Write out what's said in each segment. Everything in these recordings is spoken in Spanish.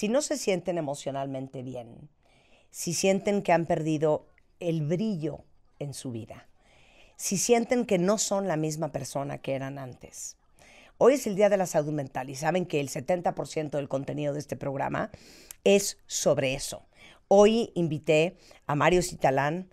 si no se sienten emocionalmente bien, si sienten que han perdido el brillo en su vida, si sienten que no son la misma persona que eran antes. Hoy es el Día de la Salud Mental y saben que el 70% del contenido de este programa es sobre eso. Hoy invité a Mario Citalán,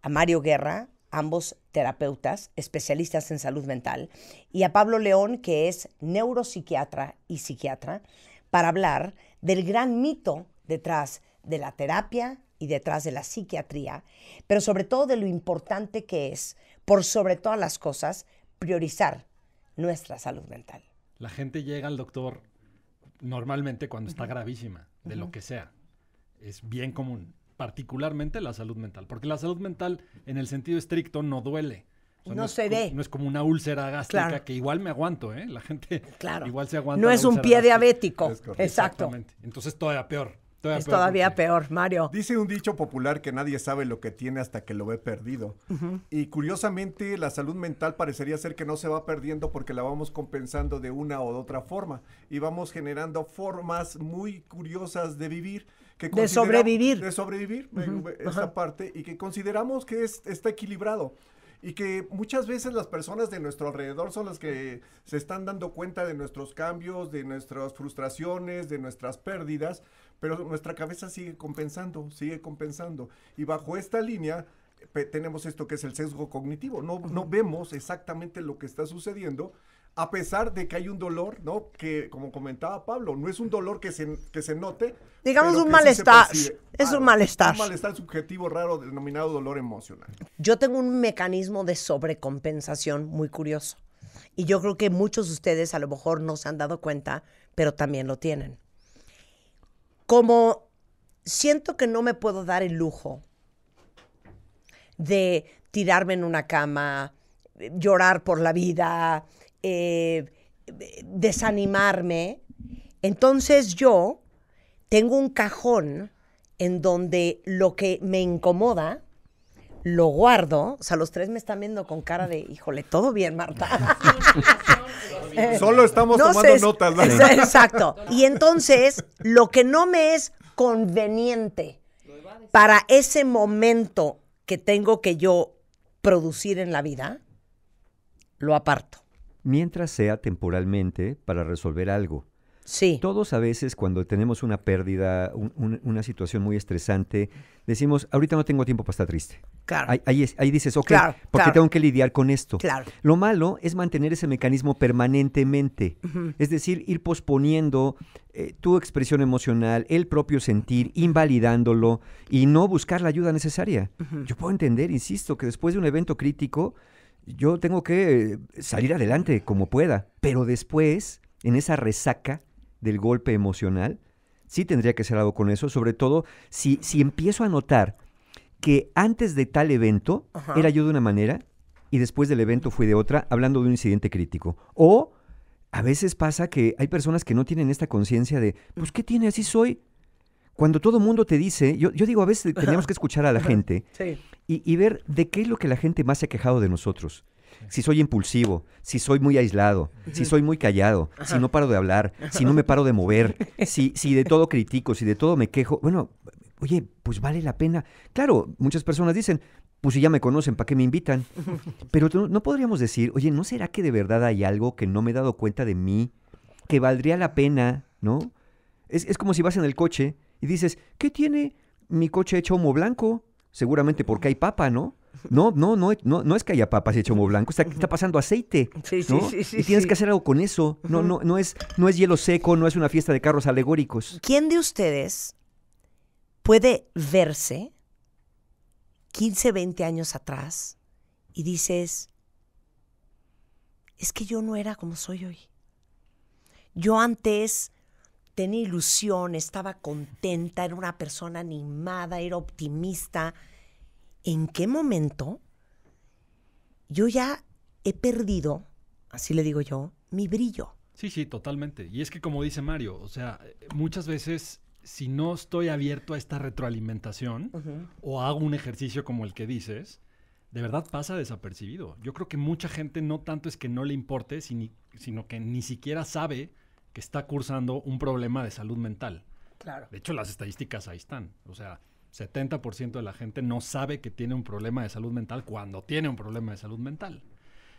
a Mario Guerra, ambos terapeutas, especialistas en salud mental, y a Pablo León, que es neuropsiquiatra y psiquiatra, para hablar del gran mito detrás de la terapia y detrás de la psiquiatría, pero sobre todo de lo importante que es, por sobre todas las cosas, priorizar nuestra salud mental. La gente llega al doctor normalmente cuando está gravísima, de lo que sea. Es bien común, particularmente la salud mental, porque la salud mental en el sentido estricto no duele no, se ve. No es como una úlcera gástrica que igual me aguanto, ¿eh? La gente claro. igual se aguanta. No es un pie diabético. Exacto. Exactamente. Entonces todavía peor. es todavía peor, Mario. Dice un dicho popular que nadie sabe lo que tiene hasta que lo ve perdido. Y curiosamente, la salud mental parecería ser que no se va perdiendo porque la vamos compensando de una o de otra forma. Y vamos generando formas muy curiosas de vivir. Que de sobrevivir. De sobrevivir, esta parte, y que consideramos que está equilibrado y que muchas veces las personas de nuestro alrededor son las que se están dando cuenta de nuestros cambios, de nuestras frustraciones, de nuestras pérdidas, pero nuestra cabeza sigue compensando, sigue compensando. Y bajo esta línea eh, tenemos esto que es el sesgo cognitivo, no, no vemos exactamente lo que está sucediendo a pesar de que hay un dolor, ¿no? Que, como comentaba Pablo, no es un dolor que se, que se note. Digamos un malestar. es un malestar. Un malestar subjetivo raro denominado dolor emocional. Yo tengo un mecanismo de sobrecompensación muy curioso. Y yo creo que muchos de ustedes a lo mejor no se han dado cuenta, pero también lo tienen. Como siento que no me puedo dar el lujo de tirarme en una cama, llorar por la vida, eh, desanimarme. Entonces yo tengo un cajón en donde lo que me incomoda, lo guardo. O sea, los tres me están viendo con cara de, híjole, todo bien, Marta. Solo estamos tomando notas. ¿no? Exacto. Y entonces, lo que no me es conveniente para ese momento que tengo que yo producir en la vida, lo aparto mientras sea temporalmente para resolver algo. Sí. Todos a veces cuando tenemos una pérdida, una situación muy estresante, decimos, ahorita no tengo tiempo para estar triste. Claro. Ahí, dices, ok, porque tengo que lidiar con esto. Claro. Lo malo es mantener ese mecanismo permanentemente, es decir, ir posponiendo eh, tu expresión emocional, el propio sentir, invalidándolo y no buscar la ayuda necesaria. Yo puedo entender, insisto, que después de un evento crítico, yo tengo que eh, salir adelante como pueda, pero después, en esa resaca del golpe emocional, sí tendría que hacer algo con eso, sobre todo si, si empiezo a notar que antes de tal evento era yo de una manera y después del evento fui de otra, hablando de un incidente crítico. O a veces pasa que hay personas que no tienen esta conciencia de, pues, ¿qué tiene? Así soy. Cuando todo el mundo te dice, yo, digo, a veces tenemos que escuchar a la gente y, ver de qué es lo que la gente más se ha quejado de nosotros. Si soy impulsivo, si soy muy aislado, si soy muy callado, si no paro de hablar, si no me paro de mover, si, de todo critico, si de todo me quejo. Bueno, oye, pues vale la pena. Claro, muchas personas dicen, pues si ya me conocen, ¿para qué me invitan? Pero no podríamos decir, oye, ¿no será que de verdad hay algo que no me he dado cuenta de mí, que valdría la pena, ¿no? es como si vas en el coche y dices, ¿qué tiene mi coche hecho humo blanco? Seguramente porque hay papa, ¿no? No, no, no, no, es que haya papas hecho humo blanco, está, está pasando aceite. Sí, sí, sí, y tienes que hacer algo con eso. No, no, no, es, no es hielo seco, no es una fiesta de carros alegóricos. ¿Quién de ustedes puede verse 15, 20 años atrás y dices, es que yo no era como soy hoy? Yo antes tenía ilusión, estaba contenta, era una persona animada, era optimista. ¿En qué momento yo ya he perdido, así le digo yo, mi brillo? Sí, sí, totalmente. Y es que como dice Mario, o sea, muchas veces si no estoy abierto a esta retroalimentación o hago un ejercicio como el que dices, de verdad pasa desapercibido. Yo creo que mucha gente no tanto es que no le importe, sino que ni siquiera sabe que está cursando un problema de salud mental. Claro. De hecho, las estadísticas ahí están. O sea, 70% de la gente no sabe que tiene un problema de salud mental cuando tiene un problema de salud mental.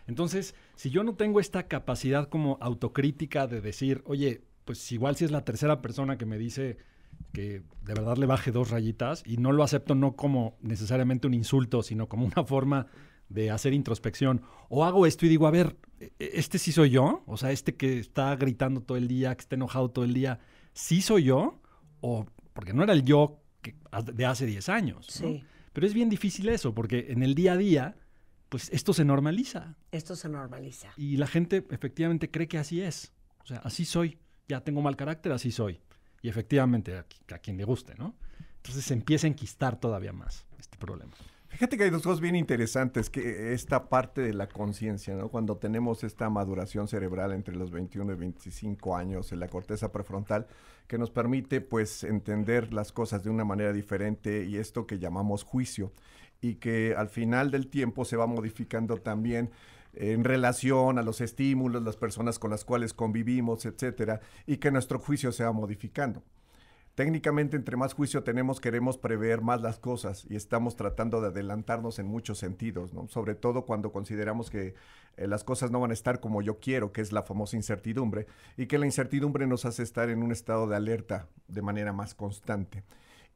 Entonces, si yo no tengo esta capacidad como autocrítica de decir, oye, pues igual si es la tercera persona que me dice que de verdad le baje dos rayitas y no lo acepto no como necesariamente un insulto, sino como una forma de hacer introspección, o hago esto y digo, a ver, e, e, este sí soy yo, o sea, este que está gritando todo el día, que está enojado todo el día, sí soy yo, o porque no era el yo que, de hace 10 años. Pero es bien difícil eso, porque en el día a día, pues esto se normaliza. Esto se normaliza. Y la gente efectivamente cree que así es. O sea, así soy, ya tengo mal carácter, así soy. Y efectivamente, a, a quien le guste, ¿no? Entonces se empieza a enquistar todavía más este problema. Fíjate que hay dos cosas bien interesantes, que eh, esta parte de la conciencia, ¿no? Cuando tenemos esta maduración cerebral entre los 21 y 25 años en la corteza prefrontal, que nos permite pues entender las cosas de una manera diferente y esto que llamamos juicio y que al final del tiempo se va modificando también en relación a los estímulos, las personas con las cuales convivimos, etcétera, y que nuestro juicio se va modificando. Técnicamente, entre más juicio tenemos, queremos prever más las cosas y estamos tratando de adelantarnos en muchos sentidos, sobre todo cuando consideramos que eh, las cosas no van a estar como yo quiero, que es la famosa incertidumbre, y que la incertidumbre nos hace estar en un estado de alerta de manera más constante.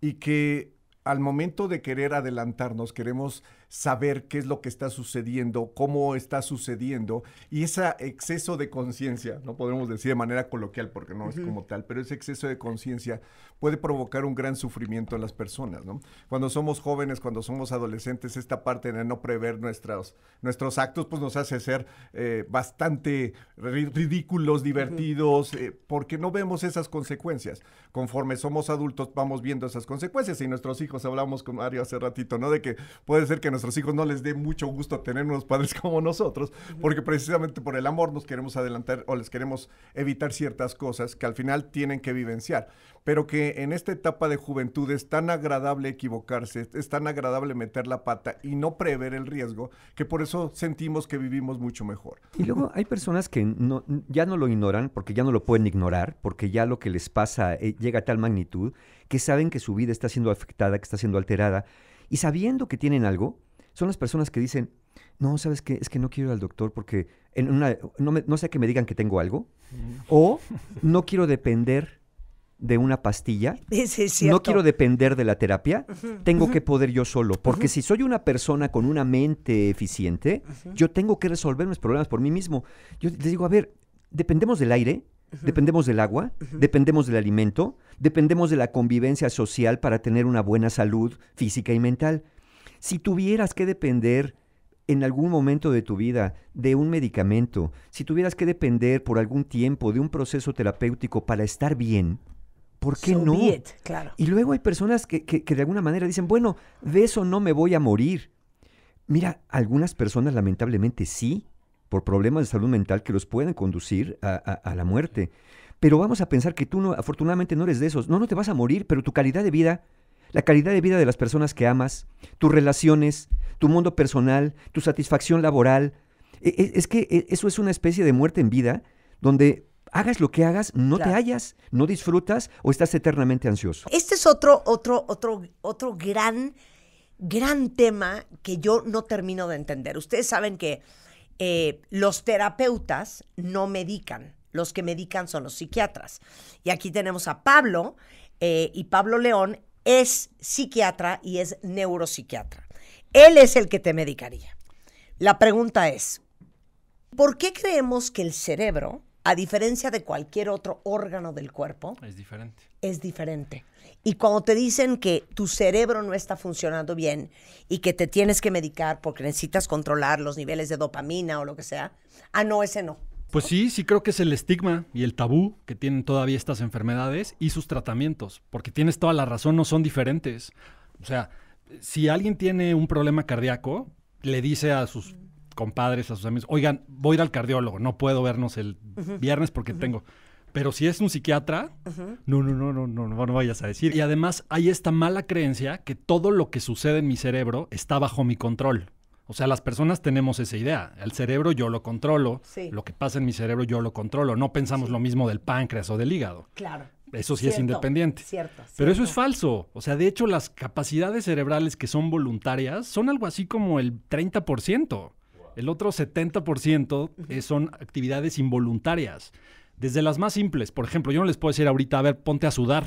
Y que al momento de querer adelantarnos, queremos saber qué es lo que está sucediendo, cómo está sucediendo y ese exceso de conciencia, no podemos decir de manera coloquial porque no es como tal, pero ese exceso de conciencia puede provocar un gran sufrimiento en las personas, ¿no? Cuando somos jóvenes, cuando somos adolescentes, esta parte de no prever nuestros, nuestros actos, pues nos hace ser eh, bastante ridículos, divertidos, eh, porque no vemos esas consecuencias. Conforme somos adultos, vamos viendo esas consecuencias y nuestros hijos, hablamos con Mario hace ratito, ¿no? De que puede ser que nuestros hijos no les dé mucho gusto tener unos padres como nosotros, porque precisamente por el amor nos queremos adelantar o les queremos evitar ciertas cosas que al final tienen que vivenciar. Pero que en esta etapa de juventud es tan agradable equivocarse, es tan agradable meter la pata y no prever el riesgo, que por eso sentimos que vivimos mucho mejor. Y luego hay personas que no, ya no lo ignoran porque ya no lo pueden ignorar, porque ya lo que les pasa eh, llega a tal magnitud que saben que su vida está siendo afectada, que está siendo alterada, y sabiendo que tienen algo, son las personas que dicen, no, ¿sabes qué? Es que no quiero ir al doctor porque en una, no, me, sé que me digan que tengo algo. Mm. O no quiero depender de una pastilla. Es no quiero depender de la terapia. Tengo que poder yo solo. Porque si soy una persona con una mente eficiente, yo tengo que resolver mis problemas por mí mismo. Yo les digo, a ver, dependemos del aire, dependemos del agua, dependemos del alimento, dependemos de la convivencia social para tener una buena salud física y mental. Si tuvieras que depender en algún momento de tu vida de un medicamento, si tuvieras que depender por algún tiempo de un proceso terapéutico para estar bien, ¿por qué no? claro. Y luego hay personas que, de alguna manera dicen, bueno, de eso no me voy a morir. Mira, algunas personas lamentablemente sí, por problemas de salud mental que los pueden conducir a, a, la muerte. Pero vamos a pensar que tú no, afortunadamente no eres de esos. No, no te vas a morir, pero tu calidad de vida la calidad de vida de las personas que amas, tus relaciones, tu mundo personal, tu satisfacción laboral. E, e, es que e, eso es una especie de muerte en vida donde hagas lo que hagas, no te hallas, no disfrutas o estás eternamente ansioso. Este es otro, otro, otro, otro gran, gran tema que yo no termino de entender. Ustedes saben que eh, los terapeutas no medican, los que medican son los psiquiatras. Y aquí tenemos a Pablo eh, y Pablo León es psiquiatra y es neuropsiquiatra. Él es el que te medicaría. La pregunta es, ¿por qué creemos que el cerebro, a diferencia de cualquier otro órgano del cuerpo, es diferente? Es diferente. Y cuando te dicen que tu cerebro no está funcionando bien y que te tienes que medicar porque necesitas controlar los niveles de dopamina o lo que sea, ah, no, ese no. Pues sí, sí creo que es el estigma y el tabú que tienen todavía estas enfermedades y sus tratamientos, porque tienes toda la razón, no son diferentes. O sea, si alguien tiene un problema cardíaco, le dice a sus compadres, a sus amigos, oigan, voy a ir al cardiólogo, no puedo vernos el viernes porque tengo... Pero si es un psiquiatra, no, no, no, no, no, no vayas a decir. Y además hay esta mala creencia que todo lo que sucede en mi cerebro está bajo mi control. O sea, las personas tenemos esa idea. El cerebro yo lo controlo. Lo que pasa en mi cerebro yo lo controlo. No pensamos lo mismo del páncreas o del hígado. Claro. Eso sí es independiente. Cierto, Pero eso es falso. O sea, de hecho, las capacidades cerebrales que son voluntarias son algo así como el 30%. El otro 70% son actividades involuntarias. Desde las más simples, por ejemplo, yo no les puedo decir ahorita, a ver, ponte a sudar.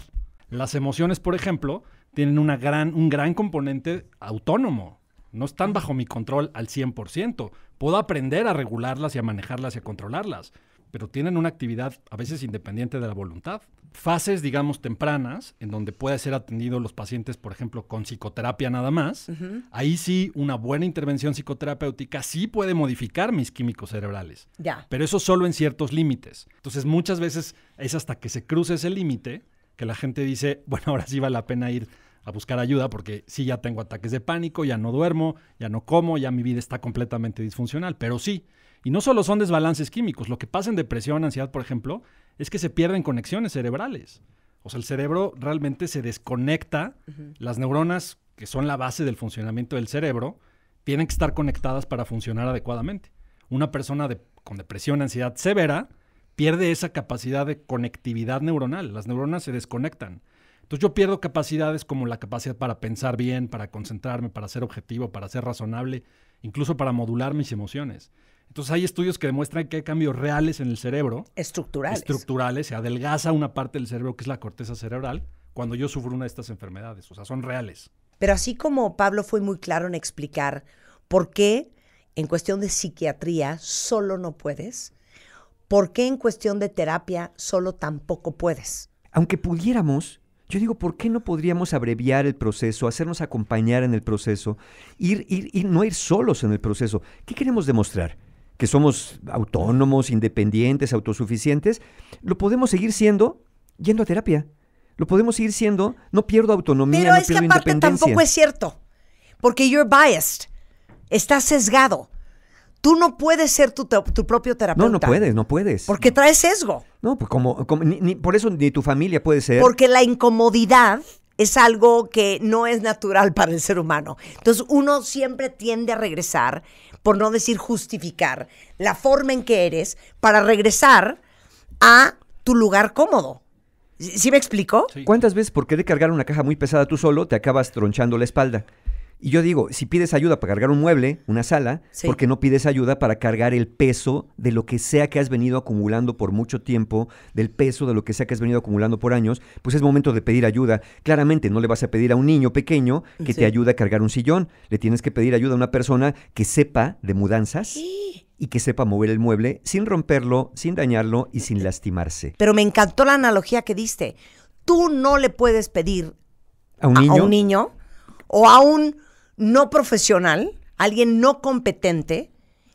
Las emociones, por ejemplo, tienen una gran, un gran componente autónomo no están bajo mi control al 100%. Puedo aprender a regularlas y a manejarlas y a controlarlas, pero tienen una actividad a veces independiente de la voluntad. Fases, digamos, tempranas, en donde puede ser atendido los pacientes, por ejemplo, con psicoterapia nada más, ahí sí una buena intervención psicoterapéutica sí puede modificar mis químicos cerebrales. Pero eso solo en ciertos límites. Entonces, muchas veces es hasta que se cruce ese límite que la gente dice, bueno, ahora sí vale la pena ir a buscar ayuda porque sí ya tengo ataques de pánico, ya no duermo, ya no como, ya mi vida está completamente disfuncional, pero sí. Y no solo son desbalances químicos, lo que pasa en depresión, ansiedad, por ejemplo, es que se pierden conexiones cerebrales. O sea, el cerebro realmente se desconecta, las neuronas, que son la base del funcionamiento del cerebro, tienen que estar conectadas para funcionar adecuadamente. Una persona con depresión, ansiedad severa, pierde esa capacidad de conectividad neuronal, las neuronas se desconectan entonces yo pierdo capacidades como la capacidad para pensar bien, para concentrarme, para ser objetivo, para ser razonable, incluso para modular mis emociones. Entonces hay estudios que demuestran que hay cambios reales en el cerebro. Estructurales. Estructurales, se adelgaza una parte del cerebro que es la corteza cerebral cuando yo sufro una de estas enfermedades, o sea, son reales. Pero así como Pablo fue muy claro en explicar por qué en cuestión de psiquiatría solo no puedes, por qué en cuestión de terapia solo tampoco puedes. Aunque pudiéramos, yo digo, ¿por qué no podríamos abreviar el proceso, hacernos acompañar en el proceso, ir, ir, no ir solos en el proceso? ¿Qué queremos demostrar? ¿Que somos autónomos, independientes, autosuficientes? Lo podemos seguir siendo yendo a terapia. Lo podemos seguir siendo, no pierdo autonomía, Pero no independencia. Pero es que aparte tampoco es cierto, porque you're biased, estás sesgado. Tú no puedes ser tu, propio terapeuta. No, no puedes, no puedes. Porque traes sesgo. No, pues como, ni, por eso ni tu familia puede ser. Porque la incomodidad es algo que no es natural para el ser humano. Entonces uno siempre tiende a regresar, por no decir justificar, la forma en que eres para regresar a tu lugar cómodo. ¿Sí, me explico? ¿Cuántas veces por de cargar una caja muy pesada tú solo te acabas tronchando la espalda? Y yo digo, si pides ayuda para cargar un mueble, una sala, porque no pides ayuda para cargar el peso de lo que sea que has venido acumulando por mucho tiempo, del peso de lo que sea que has venido acumulando por años, pues es momento de pedir ayuda. Claramente no le vas a pedir a un niño pequeño que te ayude a cargar un sillón, le tienes que pedir ayuda a una persona que sepa de mudanzas. y que sepa mover el mueble sin romperlo, sin dañarlo y sin lastimarse. Pero me encantó la analogía que diste. Tú no le puedes pedir a un niño o a un no profesional, alguien no competente,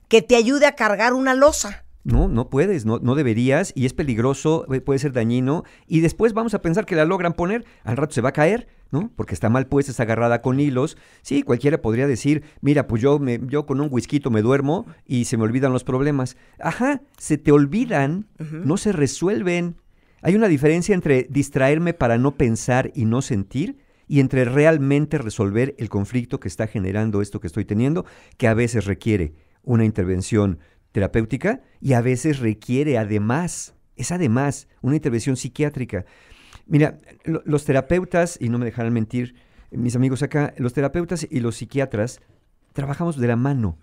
que te ayude a cargar una losa. No, no puedes, no, no, deberías y es peligroso, eh, puede ser dañino. Y después vamos a pensar que la logran poner, al rato se va a caer, ¿no? Porque está mal puesta, está agarrada con hilos. Sí, cualquiera podría decir, mira, pues yo, me, yo con un whisky me duermo y se me olvidan los problemas. Ajá, se te olvidan, no se resuelven. Hay una diferencia entre distraerme para no pensar y no sentir y entre realmente resolver el conflicto que está generando esto que estoy teniendo, que a veces requiere una intervención terapéutica y a veces requiere además, es además una intervención psiquiátrica. Mira, los terapeutas, y no me dejarán mentir mis amigos acá, los terapeutas y los psiquiatras trabajamos de la mano.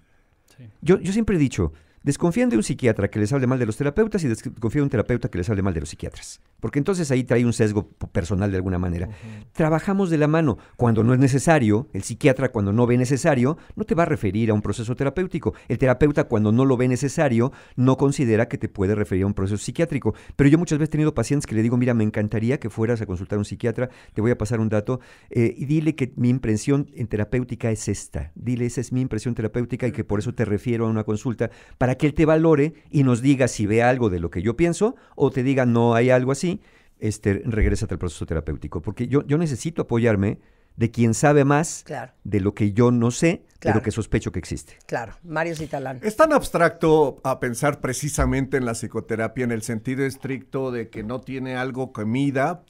Yo, yo siempre he dicho, desconfían de un psiquiatra que les hable mal de los terapeutas y desconfían de un terapeuta que les hable mal de los psiquiatras porque entonces ahí trae un sesgo personal de alguna manera. Trabajamos de la mano. Cuando no es necesario, el psiquiatra cuando no ve necesario, no te va a referir a un proceso terapéutico. El terapeuta cuando no lo ve necesario, no considera que te puede referir a un proceso psiquiátrico. Pero yo muchas veces he tenido pacientes que le digo, mira, me encantaría que fueras a consultar a un psiquiatra, te voy a pasar un dato eh, y dile que mi impresión en terapéutica es esta. Dile, esa es mi impresión terapéutica y que por eso te refiero a una consulta, para que él te valore y nos diga si ve algo de lo que yo pienso o te diga, no hay algo así este, regrésate al proceso terapéutico, porque yo, yo necesito apoyarme de quien sabe más de lo que yo no sé, de lo que sospecho que existe. Claro, Mario Citalán. Es tan abstracto a pensar precisamente en la psicoterapia en el sentido estricto de que no tiene algo que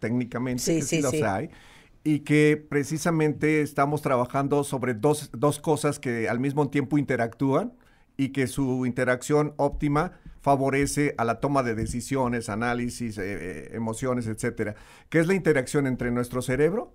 técnicamente, sí, que sí, y que precisamente estamos trabajando sobre dos, dos cosas que al mismo tiempo interactúan y que su interacción óptima favorece a la toma de decisiones, análisis, eh, eh, emociones, etcétera, que es la interacción entre nuestro cerebro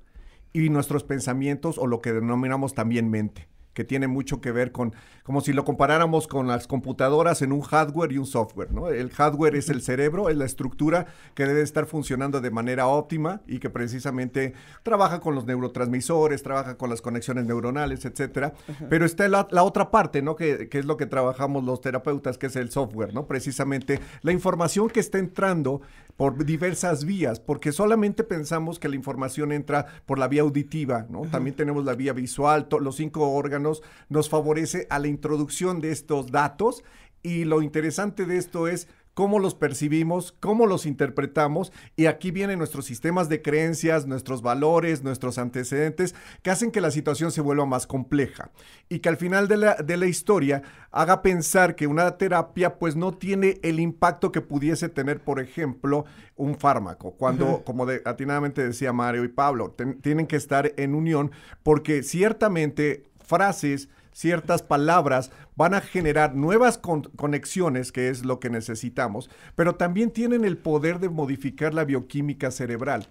y nuestros pensamientos o lo que denominamos también mente que tiene mucho que ver con, como si lo comparáramos con las computadoras en un hardware y un software, ¿no? El hardware es el cerebro, es la estructura que debe estar funcionando de manera óptima y que precisamente trabaja con los neurotransmisores, trabaja con las conexiones neuronales, etcétera. Pero está la, otra parte, ¿no? Que, es lo que trabajamos los terapeutas, que es el software, ¿no? Precisamente la información que está entrando por diversas vías, porque solamente pensamos que la información entra por la vía auditiva, ¿no? También tenemos la vía visual, los cinco órganos nos favorece a la introducción de estos datos y lo interesante de esto es cómo los percibimos, cómo los interpretamos, y aquí vienen nuestros sistemas de creencias, nuestros valores, nuestros antecedentes, que hacen que la situación se vuelva más compleja y que al final de la, de la historia haga pensar que una terapia pues no tiene el impacto que pudiese tener, por ejemplo, un fármaco, cuando, como atinadamente decía Mario y Pablo, tienen que estar en unión porque ciertamente frases, ciertas palabras van a generar nuevas conexiones, que es lo que necesitamos, pero también tienen el poder de modificar la bioquímica cerebral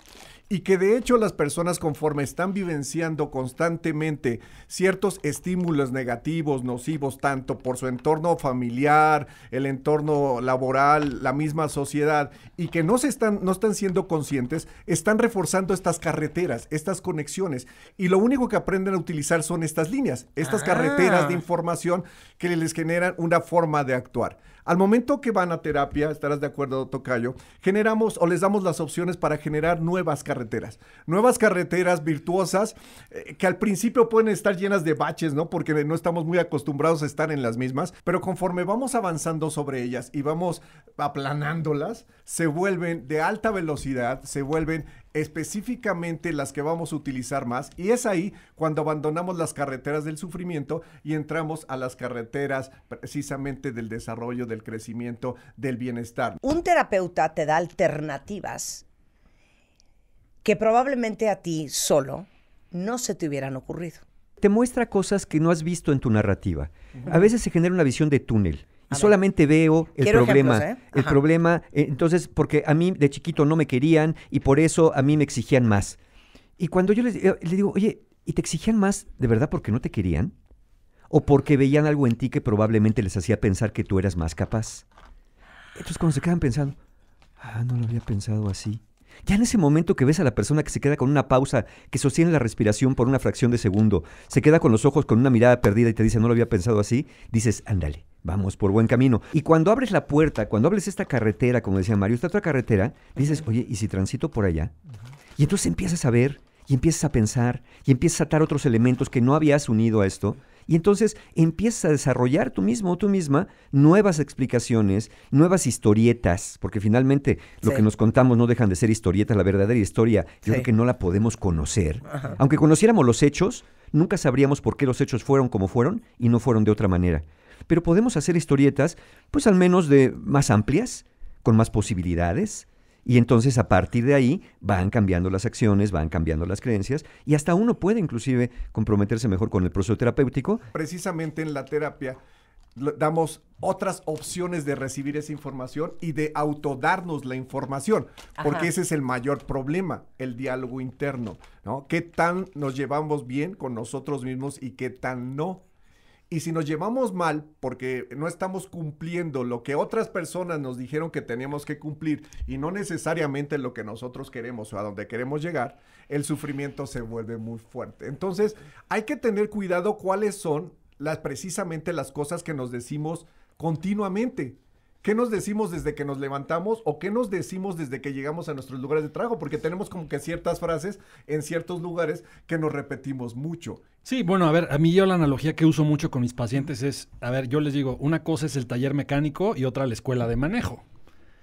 y que de hecho las personas conforme están vivenciando constantemente ciertos estímulos negativos, nocivos, tanto por su entorno familiar, el entorno laboral, la misma sociedad, y que no, se están, no están siendo conscientes, están reforzando estas carreteras, estas conexiones, y lo único que aprenden a utilizar son estas líneas, estas carreteras de ah. información que les generan una forma de actuar. Al momento que van a terapia, estarás de acuerdo, Tocayo, generamos o les damos las opciones para generar nuevas carreteras. Nuevas carreteras virtuosas eh, que al principio pueden estar llenas de baches, ¿no? Porque no estamos muy acostumbrados a estar en las mismas, pero conforme vamos avanzando sobre ellas y vamos aplanándolas, se vuelven de alta velocidad, se vuelven específicamente las que vamos a utilizar más. Y es ahí cuando abandonamos las carreteras del sufrimiento y entramos a las carreteras precisamente del desarrollo, del crecimiento, del bienestar. Un terapeuta te da alternativas que probablemente a ti solo no se te hubieran ocurrido. Te muestra cosas que no has visto en tu narrativa. A veces se genera una visión de túnel y solamente veo el problema. ¿eh? El problema, eh, entonces, porque a mí de chiquito no me querían y por eso a mí me exigían más. Y cuando yo les, eh, les digo, oye, ¿y te exigían más de verdad porque no te querían? ¿O porque veían algo en ti que probablemente les hacía pensar que tú eras más capaz? Entonces cuando se quedan pensando, ah, no lo había pensado así. Ya en ese momento que ves a la persona que se queda con una pausa, que sostiene la respiración por una fracción de segundo, se queda con los ojos con una mirada perdida y te dice, no lo había pensado así, dices, ándale, vamos por buen camino. Y cuando abres la puerta, cuando abres esta carretera, como decía Mario, esta otra carretera, dices, oye, ¿y si transito por allá? Y entonces empiezas a ver, y empiezas a pensar, y empiezas a atar otros elementos que no habías unido a esto, y entonces empiezas a desarrollar tú mismo o tú misma nuevas explicaciones, nuevas historietas, porque finalmente lo que nos contamos no dejan de ser historietas, la verdadera historia, yo creo que no la podemos conocer. Aunque conociéramos los hechos, nunca sabríamos por qué los hechos fueron como fueron y no fueron de otra manera. Pero podemos hacer historietas, pues al menos de más amplias, con más posibilidades, y entonces a partir de ahí van cambiando las acciones, van cambiando las creencias y hasta uno puede inclusive comprometerse mejor con el proceso terapéutico. Precisamente en la terapia damos otras opciones de recibir esa información y de autodarnos la información, porque ese es el mayor problema, el diálogo interno, ¿no? ¿Qué tan nos llevamos bien con nosotros mismos y qué tan no? Y si nos llevamos mal porque no estamos cumpliendo lo que otras personas nos dijeron que teníamos que cumplir y no necesariamente lo que nosotros queremos o a donde queremos llegar, el sufrimiento se vuelve muy fuerte. Entonces hay que tener cuidado cuáles son las, precisamente las cosas que nos decimos continuamente. ¿Qué nos decimos desde que nos levantamos o qué nos decimos desde que llegamos a nuestros lugares de trabajo? Porque tenemos como que ciertas frases en ciertos lugares que nos repetimos mucho. Sí, bueno, a ver, a mí yo la analogía que uso mucho con mis pacientes es, a ver, yo les digo, una cosa es el taller mecánico y otra la escuela de manejo.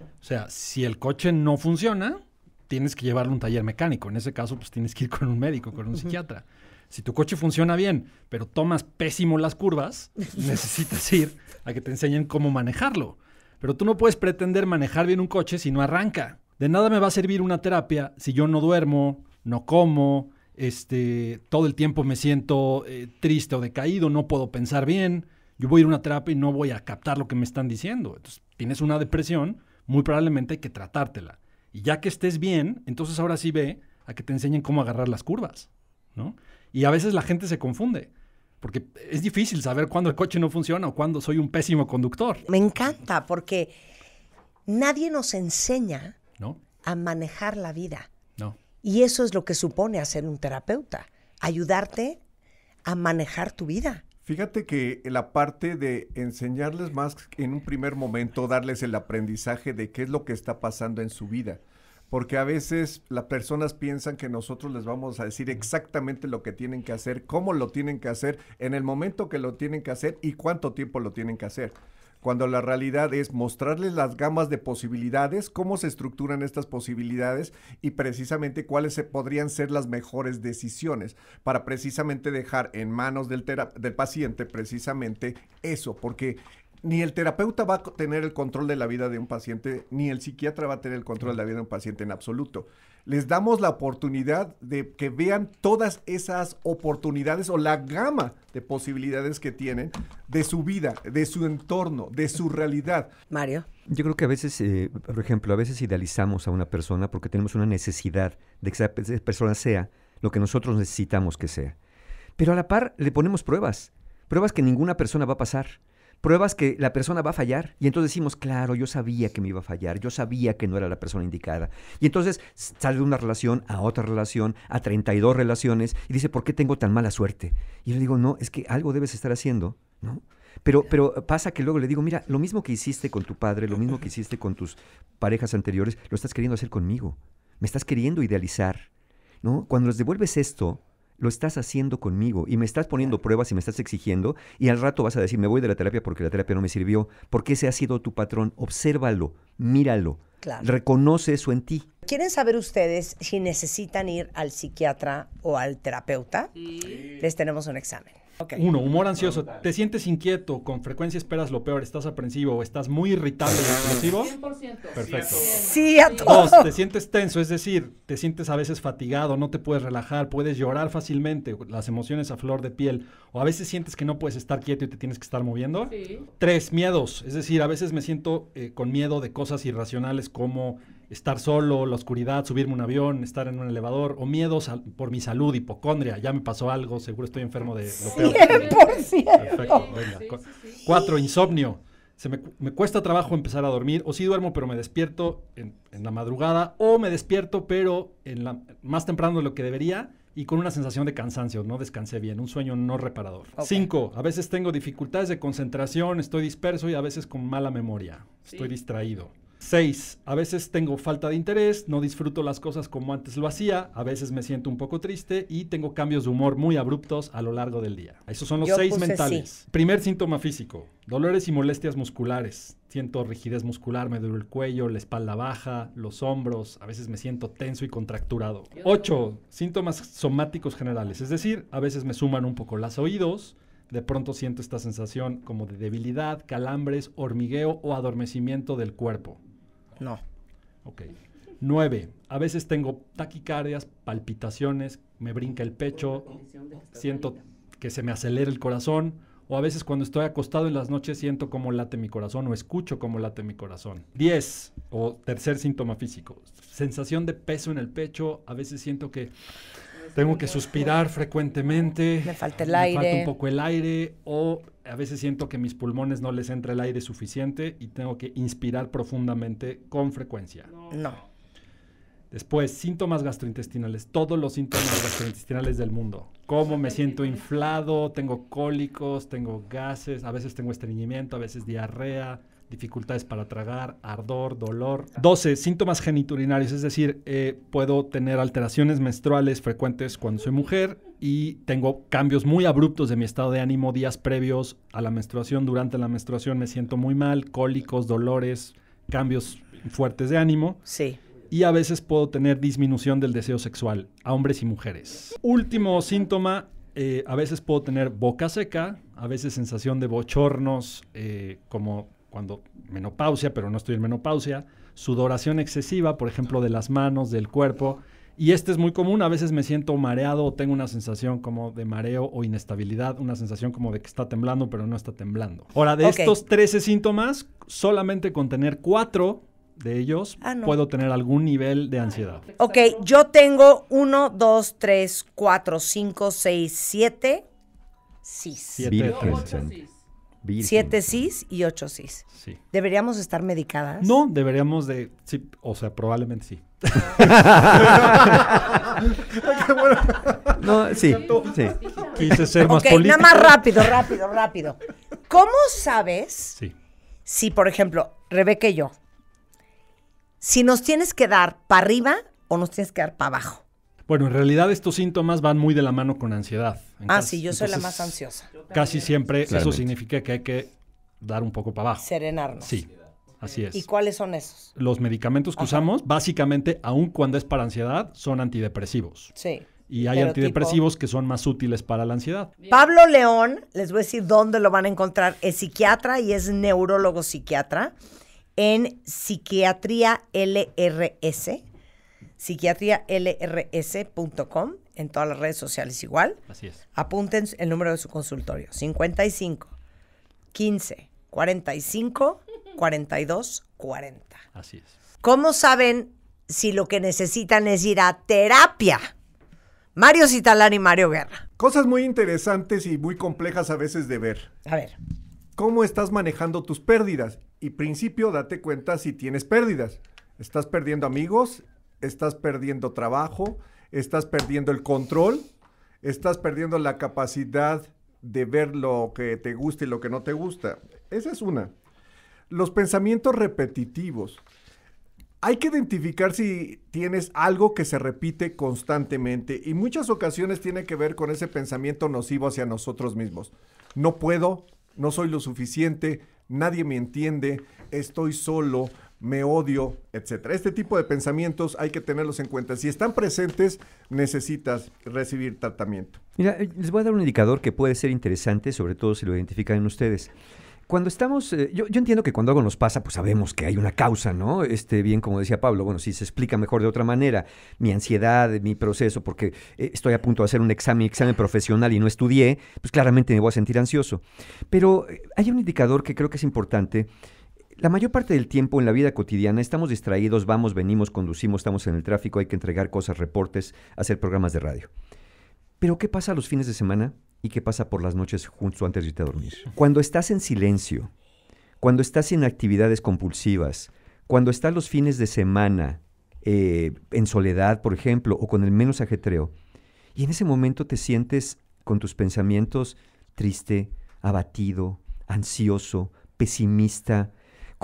O sea, si el coche no funciona, tienes que llevarlo a un taller mecánico. En ese caso, pues tienes que ir con un médico, con un psiquiatra. Si tu coche funciona bien, pero tomas pésimo las curvas, necesitas ir a que te enseñen cómo manejarlo. Pero tú no puedes pretender manejar bien un coche si no arranca. De nada me va a servir una terapia si yo no duermo, no como, este, todo el tiempo me siento eh, triste o decaído, no puedo pensar bien. Yo voy a ir a una terapia y no voy a captar lo que me están diciendo. Entonces, tienes una depresión, muy probablemente hay que tratártela. Y ya que estés bien, entonces ahora sí ve a que te enseñen cómo agarrar las curvas, ¿no? Y a veces la gente se confunde porque es difícil saber cuándo el coche no funciona o cuándo soy un pésimo conductor. Me encanta porque nadie nos enseña a manejar la vida. No. Y eso es lo que supone hacer un terapeuta, ayudarte a manejar tu vida. Fíjate que la parte de enseñarles más en un primer momento, darles el aprendizaje de qué es lo que está pasando en su vida porque a veces las personas piensan que nosotros les vamos a decir exactamente lo que tienen que hacer, cómo lo tienen que hacer, en el momento que lo tienen que hacer y cuánto tiempo lo tienen que hacer. Cuando la realidad es mostrarles las gamas de posibilidades, cómo se estructuran estas posibilidades y precisamente cuáles se podrían ser las mejores decisiones para precisamente dejar en manos del, del paciente precisamente eso, porque ni el terapeuta va a tener el control de la vida de un paciente, ni el psiquiatra va a tener el control de la vida de un paciente en absoluto. Les damos la oportunidad de que vean todas esas oportunidades o la gama de posibilidades que tienen de su vida, de su entorno, de su realidad. Mario. Yo creo que a veces, eh, por ejemplo, a veces idealizamos a una persona porque tenemos una necesidad de que esa persona sea lo que nosotros necesitamos que sea. Pero a la par le ponemos pruebas, pruebas que ninguna persona va a pasar pruebas que la persona va a fallar. Y entonces decimos, claro, yo sabía que me iba a fallar, yo sabía que no era la persona indicada. Y entonces sale de una relación a otra relación, a 32 relaciones, y dice, ¿por qué tengo tan mala suerte? Y yo le digo, no, es que algo debes estar haciendo, ¿no? Pero, pero pasa que luego le digo, mira, lo mismo que hiciste con tu padre, lo mismo que hiciste con tus parejas anteriores, lo estás queriendo hacer conmigo. Me estás queriendo idealizar, ¿no? Cuando les devuelves esto, lo estás haciendo conmigo y me estás poniendo pruebas y me estás exigiendo y al rato vas a decir, me voy de la terapia porque la terapia no me sirvió, porque ese ha sido tu patrón, obsérvalo, míralo, reconoce eso en ti. ¿Quieren saber ustedes si necesitan ir al psiquiatra o al terapeuta? Les tenemos un examen. Uno, humor ansioso. Te sientes inquieto, con frecuencia esperas lo peor, estás aprensivo estás muy irritable y explosivo. 100%. Perfecto. Sí, a todos. Dos, te sientes tenso, es decir, te sientes a veces fatigado, no te puedes relajar, puedes llorar fácilmente, las emociones a flor de piel, o a veces sientes que no puedes estar quieto y te tienes que estar moviendo. Sí. Tres, miedos, es decir, a veces me siento eh, con miedo de cosas irracionales como estar solo, la oscuridad, subirme un avión, estar en un elevador, o miedos por mi salud, hipocondria, ya me pasó algo, seguro estoy enfermo de lo peor. 100%. Perfecto, Cuatro, insomnio. Se me, cuesta trabajo empezar a dormir, o sí duermo, pero me despierto en, la madrugada, o me despierto, pero en la, más temprano de lo que debería, y con una sensación de cansancio, no descansé bien, un sueño no reparador. Cinco, a veces tengo dificultades de concentración, estoy disperso y a veces con mala memoria, estoy distraído. 6. A veces tengo falta de interés, no disfruto las cosas como antes lo hacía, a veces me siento un poco triste y tengo cambios de humor muy abruptos a lo largo del día. Esos son los seis mentales. Primer síntoma físico, dolores y molestias musculares. Siento rigidez muscular, me duele el cuello, la espalda baja, los hombros, a veces me siento tenso y contracturado. 8. Síntomas somáticos generales, es decir, a veces me suman un poco las oídos, de pronto siento esta sensación como de debilidad, calambres, hormigueo o adormecimiento del cuerpo. No. Ok. Nueve, a veces tengo taquicardias, palpitaciones, me brinca el pecho, siento que se me acelera el corazón, o a veces cuando estoy acostado en las noches siento cómo late mi corazón o escucho cómo late mi corazón. Diez, O tercer síntoma físico. Sensación de peso en el pecho. A veces siento que tengo que suspirar frecuentemente. Me falta el aire. Me falta un poco el aire. O a veces siento que mis pulmones no les entra el aire suficiente y tengo que inspirar profundamente con frecuencia. No. Después, síntomas gastrointestinales, todos los síntomas gastrointestinales del mundo. Cómo me siento inflado, tengo cólicos, tengo gases, a veces tengo estreñimiento, a veces diarrea, dificultades para tragar, ardor, dolor. 12. Síntomas geniturinarios, es decir, eh, puedo tener alteraciones menstruales frecuentes cuando soy mujer, y tengo cambios muy abruptos de mi estado de ánimo días previos a la menstruación, durante la menstruación me siento muy mal, cólicos, dolores, cambios fuertes de ánimo. Sí. Y a veces puedo tener disminución del deseo sexual a hombres y mujeres. Último síntoma, eh, a veces puedo tener boca seca, a veces sensación de bochornos, eh, como cuando menopausia, pero no estoy en menopausia, sudoración excesiva, por ejemplo, de las manos, del cuerpo, y este es muy común, a veces me siento mareado o tengo una sensación como de mareo o inestabilidad, una sensación como de que está temblando pero no está temblando. Ahora, de estos 13 síntomas, solamente con tener 4 de ellos ah, puedo tener algún nivel de ansiedad. Ah, ok, yo tengo 1, 2, 3, 4, 5, 6, 7, 6. 7, 3, Siete cis y ocho cis. Sí. ¿Deberíamos estar medicadas? No, deberíamos de... Sí, o sea, probablemente sí. sí, sí. Quise ser más okay, nada más rápido, rápido, rápido. ¿Cómo sabes si, por ejemplo, Rebeca y yo, si nos tienes que dar para arriba o nos tienes que dar para abajo? Bueno, en realidad estos síntomas van muy de la mano con ansiedad ah, sí, yo soy la más ansiosa. Casi siempre eso significa que hay que dar un poco para abajo. Serenarnos. Sí, así es. ¿Y cuáles son esos? Los medicamentos que usamos, básicamente, aun cuando es para ansiedad, son antidepresivos. Sí. Y hay antidepresivos que son más útiles para la ansiedad. Pablo León, les voy a decir dónde lo van a encontrar, es psiquiatra y es neurólogo psiquiatra en Psiquiatría LRS, psiquiatría psiquiatrialrs.com en todas las redes sociales igual. Así es. Apunten el número de su consultorio. 55 15 45 42 40. Así es. ¿Cómo saben si lo que necesitan es ir a terapia? Mario Citalán y Mario Guerra. Cosas muy interesantes y muy complejas a veces de ver. A ver. ¿Cómo estás manejando tus pérdidas? Y principio, date cuenta si tienes pérdidas. ¿Estás perdiendo amigos? ¿Estás perdiendo trabajo? estás perdiendo el control, estás perdiendo la capacidad de ver lo que te gusta y lo que no te gusta. Esa es una. Los pensamientos repetitivos. Hay que identificar si tienes algo que se repite constantemente y muchas ocasiones tiene que ver con ese pensamiento nocivo hacia nosotros mismos. No puedo, no soy lo suficiente, nadie me entiende, estoy solo, me odio, etcétera. Este tipo de pensamientos hay que tenerlos en cuenta. Si están presentes, necesitas recibir tratamiento. Mira, eh, les voy a dar un indicador que puede ser interesante, sobre todo si lo identifican en ustedes. Cuando estamos, eh, yo, entiendo que cuando algo nos pasa, pues sabemos que hay una causa, ¿no? Este, bien como decía Pablo, bueno, si se explica mejor de otra manera, mi ansiedad, mi proceso, porque eh, estoy a punto de hacer un examen, examen profesional y no estudié, pues claramente me voy a sentir ansioso. Pero hay un indicador que creo que es importante, la mayor parte del tiempo en la vida cotidiana estamos distraídos, vamos, venimos, conducimos, estamos en el tráfico, hay que entregar cosas, reportes, hacer programas de radio. Pero ¿qué pasa los fines de semana y qué pasa por las noches justo antes de irte a dormir? Cuando estás en silencio, cuando estás en actividades compulsivas, cuando estás los fines de semana eh, en soledad, por ejemplo, o con el menos ajetreo, y en ese momento te sientes con tus pensamientos triste, abatido, ansioso, pesimista,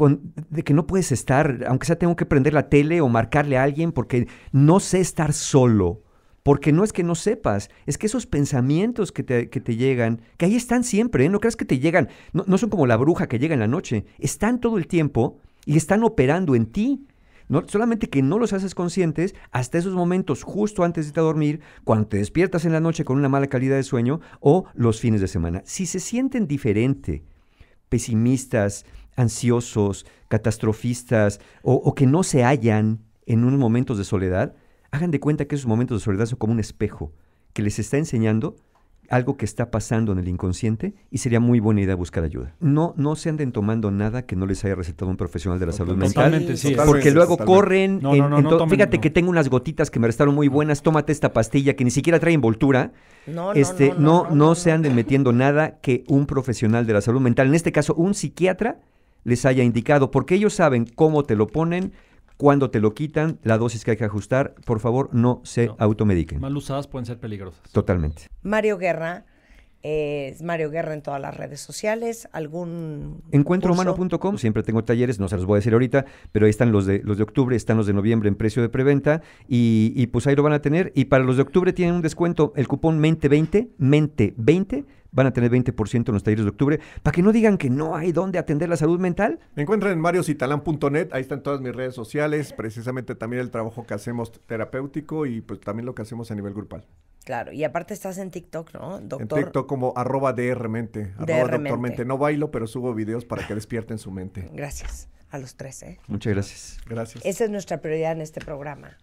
de que no puedes estar, aunque sea tengo que prender la tele o marcarle a alguien porque no sé estar solo. Porque no es que no sepas, es que esos pensamientos que te, llegan, que ahí están siempre, ¿eh? no creas que te llegan, no, son como la bruja que llega en la noche, están todo el tiempo y están operando en ti. No, solamente que no los haces conscientes hasta esos momentos justo antes de dormir, cuando te despiertas en la noche con una mala calidad de sueño o los fines de semana. Si se sienten diferente, pesimistas, ansiosos, catastrofistas o, que no se hallan en unos momentos de soledad, hagan de cuenta que esos momentos de soledad son como un espejo que les está enseñando algo que está pasando en el inconsciente y sería muy buena idea buscar ayuda. No, no se anden tomando nada que no les haya recetado un profesional de la salud mental. porque luego corren. fíjate que tengo unas gotitas que me restaron muy buenas. Tómate esta pastilla que ni siquiera trae envoltura. este, no, no, se anden metiendo nada que un profesional de la salud mental, en este caso un psiquiatra, les haya indicado, porque ellos saben cómo te lo ponen, cuándo te lo quitan, la dosis que hay que ajustar, por favor, no se automediquen. Mal usadas pueden ser peligrosas. Totalmente. Mario Guerra, eh, es Mario Guerra en todas las redes sociales, algún... Encuentrohumano.com, siempre tengo talleres, no se los voy a decir ahorita, pero ahí están los de, los de octubre, están los de noviembre en precio de preventa y, y pues ahí lo van a tener. Y para los de octubre tienen un descuento, el cupón MENTE20, MENTE20, van a tener 20% en los talleres de octubre, para que no digan que no hay dónde atender la salud mental. Me encuentran en mariositalán.net, ahí están todas mis redes sociales, precisamente también el trabajo que hacemos terapéutico y pues también lo que hacemos a nivel grupal. Claro, y aparte estás en TikTok, ¿no? En TikTok como arroba drmente, arroba No bailo, pero subo videos para que despierten su mente. Gracias a los tres, ¿eh? Muchas gracias. Gracias. Esa es nuestra prioridad en este programa,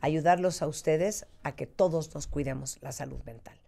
ayudarlos a ustedes a que todos nos cuidemos la salud mental.